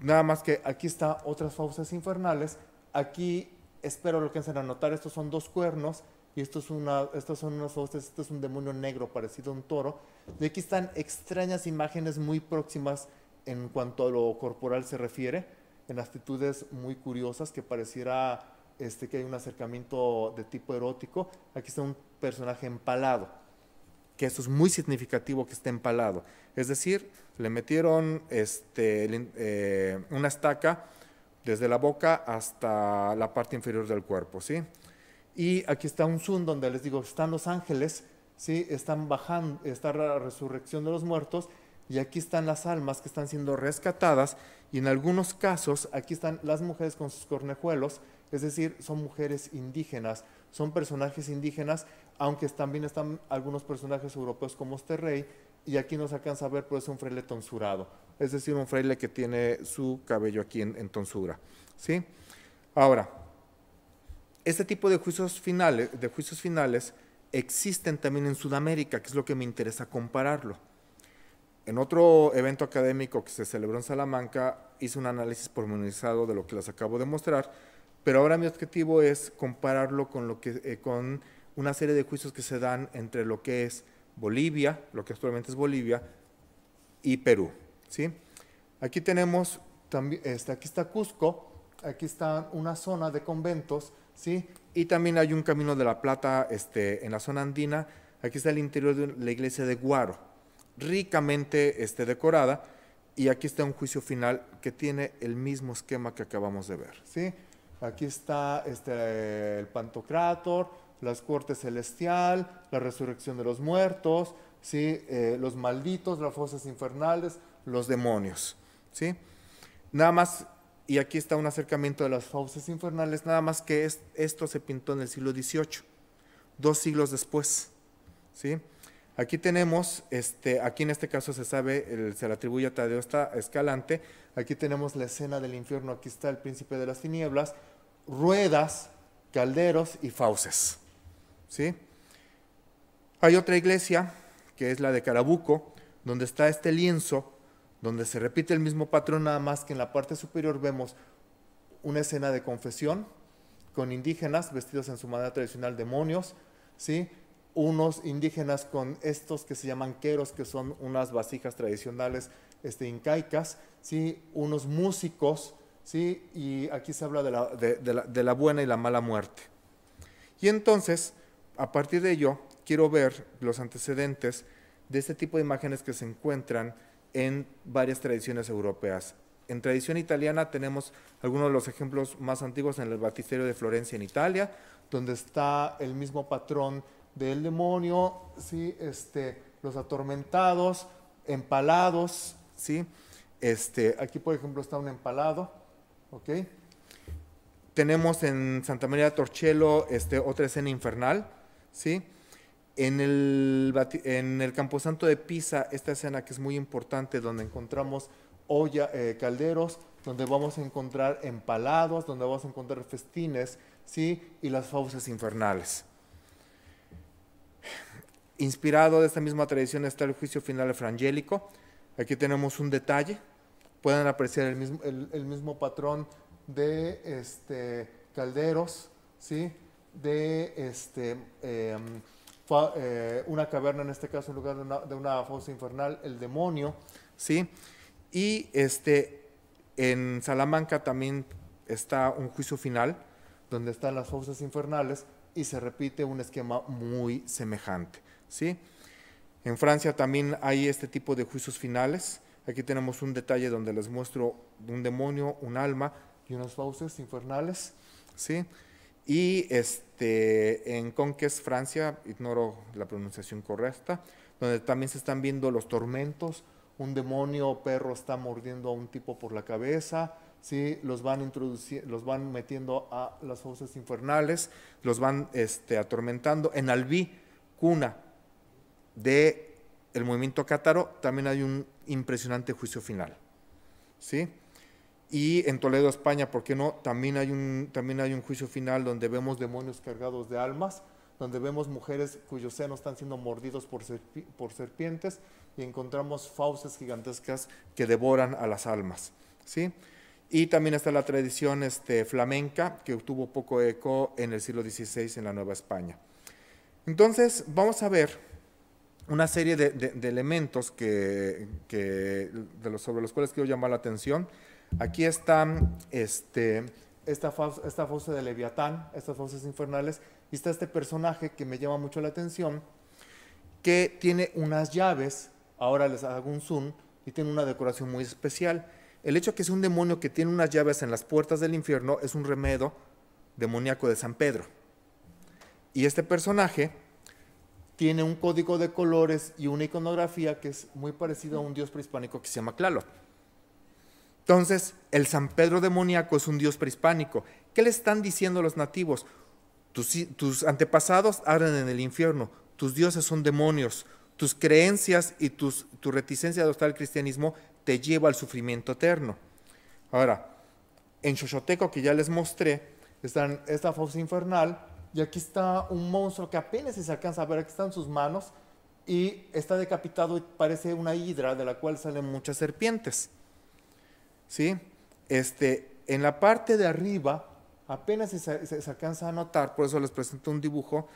nada más que aquí está otras fauces infernales, aquí espero lo que hacen a notar, estos son dos cuernos, y esto es una, estos son unos fauces, esto es un demonio negro parecido a un toro. Y aquí están extrañas imágenes muy próximas en cuanto a lo corporal se refiere en actitudes muy curiosas que pareciera este, que hay un acercamiento de tipo erótico. Aquí está un personaje empalado, que eso es muy significativo que esté empalado. Es decir, le metieron este, eh, una estaca desde la boca hasta la parte inferior del cuerpo, ¿sí? Y aquí está un zoom donde les digo, están los ángeles, ¿sí? Están bajando, está la resurrección de los muertos, y aquí están las almas que están siendo rescatadas y en algunos casos aquí están las mujeres con sus cornejuelos, es decir, son mujeres indígenas, son personajes indígenas, aunque también están algunos personajes europeos como este rey, y aquí nos alcanza a ver, pues, un fraile tonsurado, es decir, un fraile que tiene su cabello aquí en, tonsura. ¿sí? Ahora, este tipo de juicios, finales, de juicios finales existen también en Sudamérica, que es lo que me interesa compararlo. En otro evento académico que se celebró en Salamanca, hice un análisis pormenorizado de lo que les acabo de mostrar, pero ahora mi objetivo es compararlo con, lo que, eh, con una serie de juicios que se dan entre lo que es Bolivia, lo que actualmente es Bolivia, y Perú. Aquí tenemos, también, este, aquí está Cusco, aquí está una zona de conventos, ¿sí? y también hay un camino de la plata este, en la zona andina, aquí está el interior de la iglesia de Guaro ricamente este, decorada. Y aquí está un juicio final que tiene el mismo esquema que acabamos de ver. ¿sí? Aquí está este, el Pantocrátor, las cortes celestial, la resurrección de los muertos, ¿sí? Eh, los malditos, las fosas infernales, los demonios. ¿sí? Nada más, y aquí está un acercamiento de las fosas infernales, nada más que esto se pintó en el siglo XVIII, dos siglos después. ¿sí? Aquí tenemos, este, aquí en este caso se sabe, se le atribuye a Tadeo está Escalante. Aquí tenemos la escena del infierno. Aquí está el príncipe de las tinieblas, ruedas, calderos y fauces. ¿Sí? Hay otra iglesia, que es la de Carabuco, donde está este lienzo, donde se repite el mismo patrón, nada más que en la parte superior vemos una escena de confesión con indígenas vestidos en su manera tradicional demonios, ¿sí? unos indígenas con estos que se llaman queros, que son unas vasijas tradicionales este, incaicas, ¿sí? unos músicos, ¿sí? y aquí se habla de la, buena y la mala muerte. Y entonces, a partir de ello, quiero ver los antecedentes de este tipo de imágenes que se encuentran en varias tradiciones europeas. En tradición italiana tenemos algunos de los ejemplos más antiguos en el Baptisterio de Florencia en Italia, donde está el mismo patrón del demonio, ¿sí? Este, los atormentados, empalados, ¿sí? Este, aquí, por ejemplo, está un empalado, ¿ok? Tenemos en Santa María de Torcello este, otra escena infernal, ¿sí? En el, en el Camposanto de Pisa, esta escena que es muy importante, donde encontramos olla, eh, calderos, donde vamos a encontrar empalados, donde vamos a encontrar festines, ¿sí? Y las fauces infernales. Inspirado de esta misma tradición está el juicio final evangélico. Aquí tenemos un detalle. Pueden apreciar el mismo, patrón de este, calderos, ¿sí? de este, em, eh, una caverna, en este caso, en lugar de una, de una, fosa infernal, el demonio. ¿sí? Y este, en Salamanca también está un juicio final, donde están las fosas infernales, y se repite un esquema muy semejante. ¿sí? En Francia también hay este tipo de juicios finales. Aquí tenemos un detalle donde les muestro un demonio, un alma y unas fauces infernales, ¿sí? Y este, en Conques, Francia, ignoro la pronunciación correcta, donde también se están viendo los tormentos, un demonio o perro está mordiendo a un tipo por la cabeza, ¿sí? los, van los van metiendo a las fauces infernales, los van este, atormentando. En Albi, cuna, de el movimiento cátaro también hay un impresionante juicio final. ¿Sí? Y en Toledo, España, ¿por qué no? También hay, un, también hay un juicio final donde vemos demonios cargados de almas, donde vemos mujeres cuyos senos están siendo mordidos por, serpientes y encontramos fauces gigantescas que devoran a las almas. ¿sí? Y también está la tradición este, flamenca que tuvo poco eco en el siglo XVI en la Nueva España. Entonces, vamos a ver una serie de, elementos que, de sobre los cuales quiero llamar la atención. Aquí está este, esta, fauce, de Leviatán, estas fosas infernales, y está este personaje que me llama mucho la atención, que tiene unas llaves, ahora les hago un zoom, y tiene una decoración muy especial. El hecho de que sea un demonio que tiene unas llaves en las puertas del infierno es un remedo demoníaco de San Pedro. Y este personaje tiene un código de colores y una iconografía que es muy parecido a un dios prehispánico que se llama Clalo. Entonces, el San Pedro demoníaco es un dios prehispánico. ¿Qué le están diciendo los nativos? Tus, antepasados arden en el infierno, tus dioses son demonios, tus creencias y tus, tu reticencia a adoptar el cristianismo te lleva al sufrimiento eterno. Ahora, en Xochoteco, que ya les mostré, está esta fosa infernal, y aquí está un monstruo que apenas se alcanza a ver, aquí están sus manos y está decapitado y parece una hidra de la cual salen muchas serpientes. ¿Sí? Este, en la parte de arriba, apenas se, se, alcanza a notar, por eso les presento un dibujo,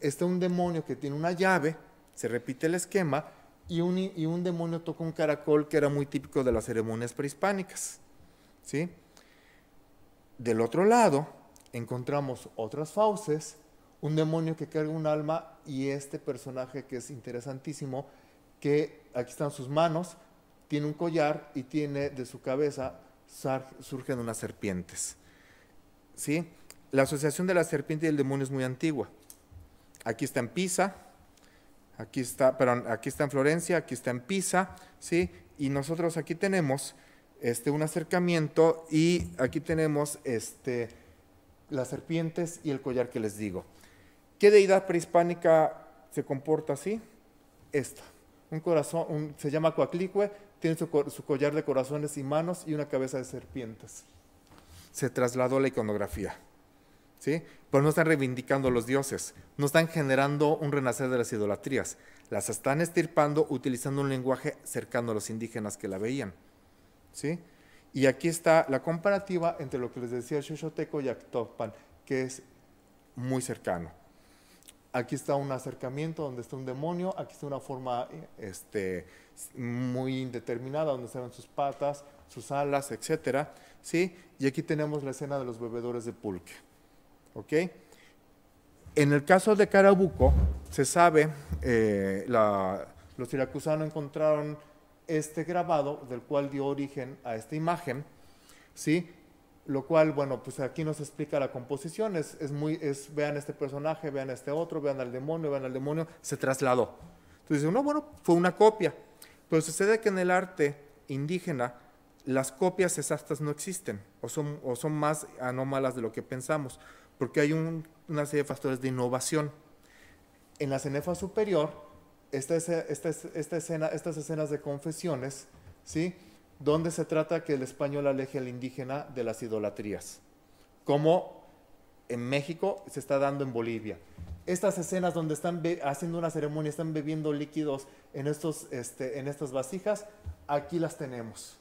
está un demonio que tiene una llave, se repite el esquema, y un, demonio toca un caracol que era muy típico de las ceremonias prehispánicas. ¿sí? Del otro lado, encontramos otras fauces, un demonio que carga un alma y este personaje que es interesantísimo, que aquí están sus manos, tiene un collar y tiene de su cabeza surgen unas serpientes. ¿Sí? La asociación de la serpiente y el demonio es muy antigua. Aquí está en Pisa, aquí está, aquí está en Florencia, aquí está en Pisa, ¿sí? Y nosotros aquí tenemos este, un acercamiento y aquí tenemos este, las serpientes y el collar que les digo. ¿Qué deidad prehispánica se comporta así? Esta. Un corazón, se llama Coaclicue, tiene su, collar de corazones y manos y una cabeza de serpientes. Se trasladó a la iconografía. ¿sí? Pues no están reivindicando a los dioses, no están generando un renacer de las idolatrías. Las están estirpando utilizando un lenguaje cercano a los indígenas que la veían. ¿sí? Y aquí está la comparativa entre lo que les decía Xochoteco y Actopan, que es muy cercano. Aquí está un acercamiento donde está un demonio, aquí está una forma este, muy indeterminada donde se ven sus patas, sus alas, etc. ¿sí? Y aquí tenemos la escena de los bebedores de pulque. ¿ok? En el caso de Carabuco, se sabe, eh, los siracusanos encontraron este grabado del cual dio origen a esta imagen, ¿sí? Lo cual, bueno, pues aquí nos explica la composición, es, es muy, es, vean este personaje, vean este otro, vean al demonio, vean al demonio, se trasladó. Entonces, uno bueno, fue una copia, pero sucede que en el arte indígena las copias exactas no existen, o son, o son más anómalas de lo que pensamos, porque hay un, una serie de factores de innovación. En la cenefa superior, esta, escena, estas escenas de confesiones, ¿sí? donde se trata que el español aleje al indígena de las idolatrías, como en México se está dando en Bolivia. Estas escenas donde están haciendo una ceremonia, están bebiendo líquidos en, estos, este, en estas vasijas, aquí las tenemos.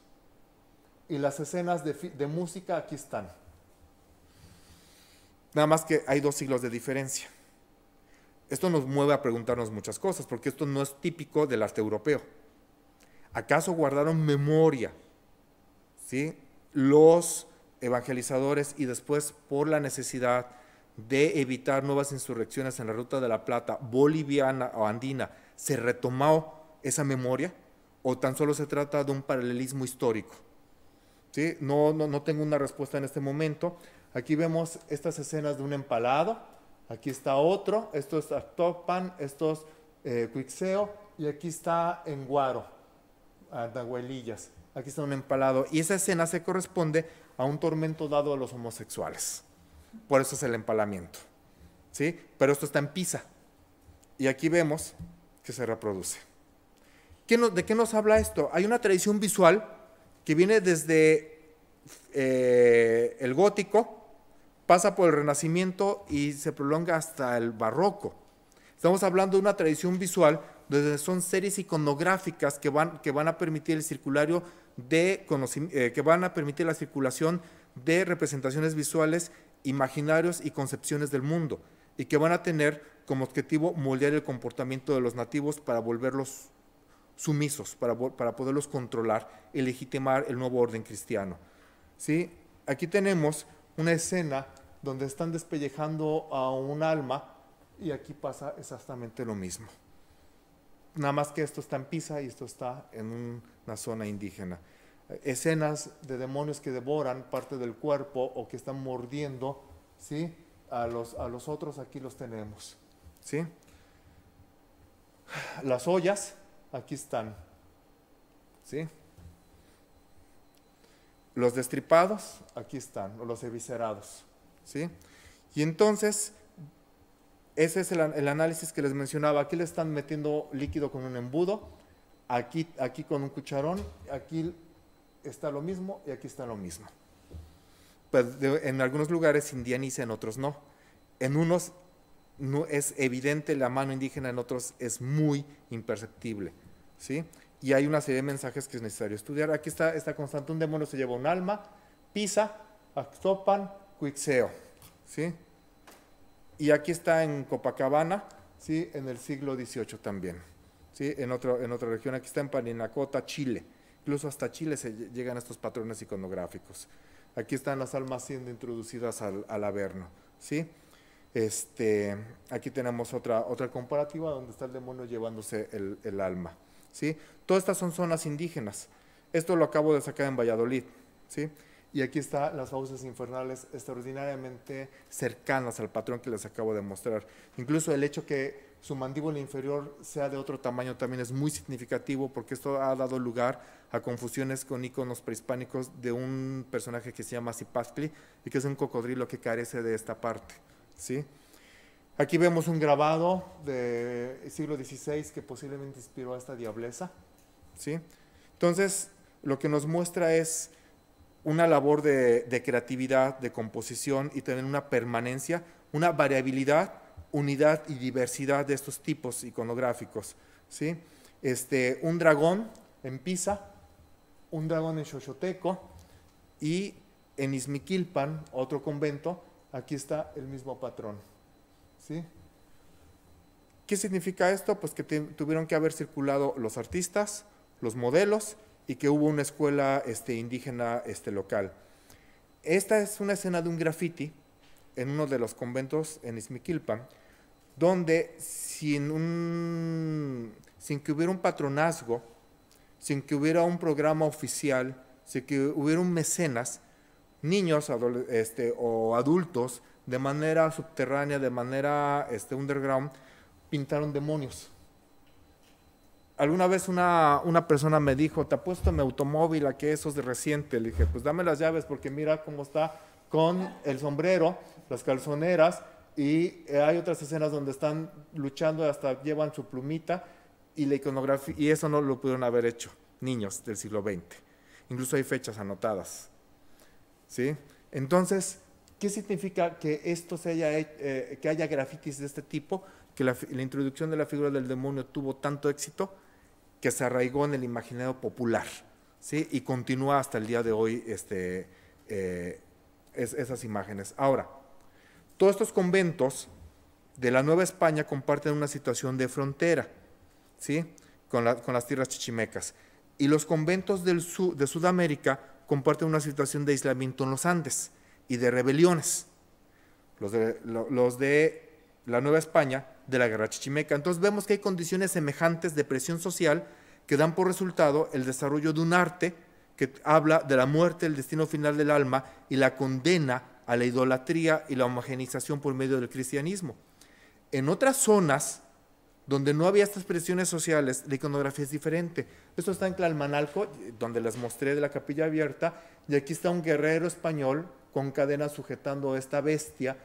Y las escenas de música aquí están. Nada más que hay dos siglos de diferencia. Esto nos mueve a preguntarnos muchas cosas, porque esto no es típico del arte europeo. ¿Acaso guardaron memoria ¿sí? los evangelizadores y después por la necesidad de evitar nuevas insurrecciones en la Ruta de la Plata boliviana o andina, se retomó esa memoria? ¿O tan solo se trata de un paralelismo histórico? ¿Sí? No, no, no tengo una respuesta en este momento. Aquí vemos estas escenas de un empalado Aquí está otro, esto es Actopan, esto es eh, y aquí está Enguaro, Andahuelillas. Aquí está un empalado. Y esa escena se corresponde a un tormento dado a los homosexuales. Por eso es el empalamiento. ¿Sí? Pero esto está en Pisa. Y aquí vemos que se reproduce. ¿De qué nos habla esto? Hay una tradición visual que viene desde eh, el gótico, pasa por el Renacimiento y se prolonga hasta el Barroco. Estamos hablando de una tradición visual donde son series iconográficas que van, que van a permitir el circulario de eh, que van a permitir la circulación de representaciones visuales, imaginarios y concepciones del mundo, y que van a tener como objetivo moldear el comportamiento de los nativos para volverlos sumisos, para, para poderlos controlar y legitimar el nuevo orden cristiano. Aquí tenemos una escena donde están despellejando a un alma y aquí pasa exactamente lo mismo. Nada más que esto está en Pisa y esto está en una zona indígena. Escenas de demonios que devoran parte del cuerpo o que están mordiendo, ¿sí? A los, a los otros aquí los tenemos, ¿sí? Las ollas, aquí están, ¿sí? Los destripados, aquí están, o los eviscerados. ¿sí? Y entonces, ese es el, análisis que les mencionaba. Aquí le están metiendo líquido con un embudo, aquí, aquí con un cucharón, aquí está lo mismo y aquí está lo mismo. Pues en algunos lugares indianiza, en otros no. En unos no, es evidente la mano indígena, en otros es muy imperceptible. ¿sí? y hay una serie de mensajes que es necesario estudiar. Aquí está, esta constante, un demonio se lleva un alma, Pisa, Actopan, Cuixeo. Y aquí está en Copacabana, ¿sí? en el siglo XVIII también, en, otra región, aquí está en Paninacota, Chile. Incluso hasta Chile se llegan estos patrones iconográficos. Aquí están las almas siendo introducidas al, al Averno. Este, aquí tenemos otra, comparativa donde está el demonio llevándose el alma. ¿sí? Todas estas son zonas indígenas. Esto lo acabo de sacar en Valladolid, ¿sí? Y aquí están las fauces infernales extraordinariamente cercanas al patrón que les acabo de mostrar. Incluso el hecho que su mandíbula inferior sea de otro tamaño también es muy significativo porque esto ha dado lugar a confusiones con iconos prehispánicos de un personaje que se llama Zipazcli y que es un cocodrilo que carece de esta parte, ¿sí? Aquí vemos un grabado del siglo XVI que posiblemente inspiró a esta diableza. ¿sí? Entonces, lo que nos muestra es una labor de, creatividad, de composición y tener una permanencia, una variabilidad, unidad y diversidad de estos tipos iconográficos. ¿sí? Este, un dragón en Pisa, un dragón en Xochoteco y en Izmiquilpan, otro convento, aquí está el mismo patrón. ¿Qué significa esto? Pues que tuvieron que haber circulado los artistas, los modelos y que hubo una escuela este, indígena este, local. Esta es una escena de un graffiti en uno de los conventos en Izmiquilpan, donde sin, que hubiera un patronazgo, sin que hubiera un programa oficial, sin que hubiera un mecenas, niños este, o adultos de manera subterránea, de manera este, underground, pintaron demonios. Alguna vez una, persona me dijo, te apuesto en mi automóvil a que eso de reciente. Le dije, pues dame las llaves porque mira cómo está con el sombrero, las calzoneras y eh, hay otras escenas donde están luchando hasta llevan su plumita y la iconografía, y eso no lo pudieron haber hecho niños del siglo XX. Incluso hay fechas anotadas. ¿Sí? Entonces, ¿Qué significa que esto se haya, eh, que haya grafitis de este tipo, que la, introducción de la figura del demonio tuvo tanto éxito que se arraigó en el imaginario popular, ¿sí? Y continúa hasta el día de hoy este, eh, esas imágenes. Ahora, todos estos conventos de la Nueva España comparten una situación de frontera, ¿sí? Con, las tierras chichimecas. Y los conventos del de Sudamérica comparten una situación de aislamiento en los Andes y de rebeliones. Los de, la Nueva España, de la Guerra Chichimeca. Entonces vemos que hay condiciones semejantes de presión social que dan por resultado el desarrollo de un arte que habla de la muerte, el destino final del alma y la condena a la idolatría y la homogenización por medio del cristianismo. En otras zonas donde no había estas presiones sociales, la iconografía es diferente. Esto está en Clalmanalco, donde les mostré de la capilla abierta, y aquí está un guerrero español con cadenas sujetando a esta bestia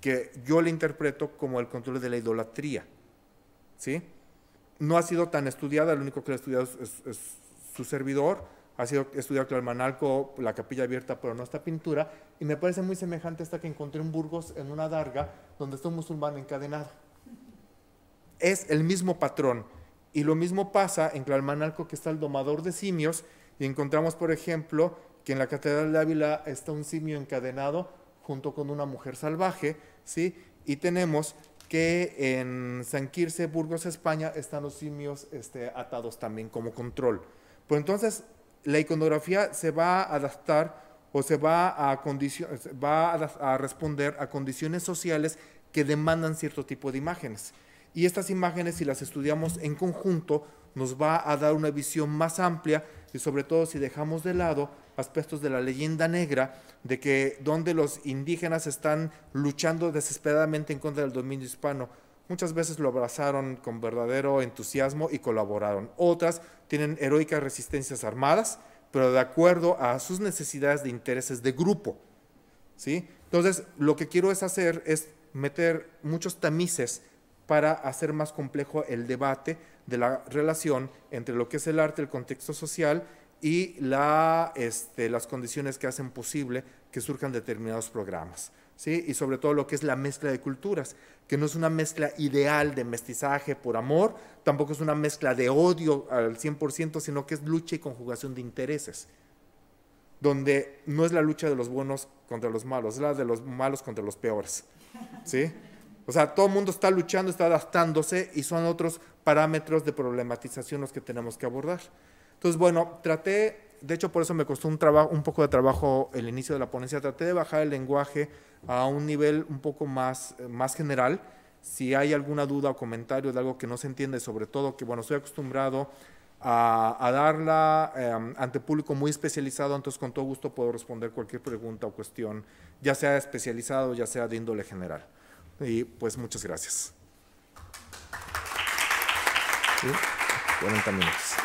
que yo le interpreto como el control de la idolatría. ¿Sí? No ha sido tan estudiada, lo único que la ha estudiado es, su servidor, ha sido estudiado Clarmanalco, la capilla abierta, pero no esta pintura, y me parece muy semejante a esta que encontré en Burgos, en una darga, donde está un musulmán encadenado. Es el mismo patrón, y lo mismo pasa en Clalmanalco, que está el domador de simios, y encontramos, por ejemplo, que en la Catedral de Ávila está un simio encadenado junto con una mujer salvaje, ¿sí? Y tenemos que en San Quirce, Burgos, España, están los simios este, atados también como control. Pues entonces, la iconografía se va a adaptar o se va a, a responder a condiciones sociales que demandan cierto tipo de imágenes y estas imágenes, si las estudiamos en conjunto, nos va a dar una visión más amplia y sobre todo si dejamos de lado aspectos de la leyenda negra, de que donde los indígenas están luchando desesperadamente en contra del dominio hispano, muchas veces lo abrazaron con verdadero entusiasmo y colaboraron. Otras tienen heroicas resistencias armadas, pero de acuerdo a sus necesidades de intereses de grupo. ¿sí? Entonces, lo que quiero es hacer es meter muchos tamices para hacer más complejo el debate de la relación entre lo que es el arte, el contexto social y este, las condiciones que hacen posible que surjan determinados programas. ¿sí? Y sobre todo lo que es la mezcla de culturas, que no es una mezcla ideal de mestizaje por amor, tampoco es una mezcla de odio al 100%, sino que es lucha y conjugación de intereses, donde no es la lucha de los buenos contra los malos, es la de los malos contra los peores. ¿sí? O sea, todo el mundo está luchando, está adaptándose y son otros parámetros de problematización los que tenemos que abordar. Entonces, bueno, traté, de hecho por eso me costó un, trabajo, un poco de trabajo el inicio de la ponencia, traté de bajar el lenguaje a un nivel un poco más, más general. Si hay alguna duda o comentario de algo que no se entiende, sobre todo que, bueno, estoy acostumbrado a, darla em, ante público muy especializado, entonces con todo gusto puedo responder cualquier pregunta o cuestión, ya sea especializado, ya sea de índole general. Y pues muchas gracias. 40 minutos.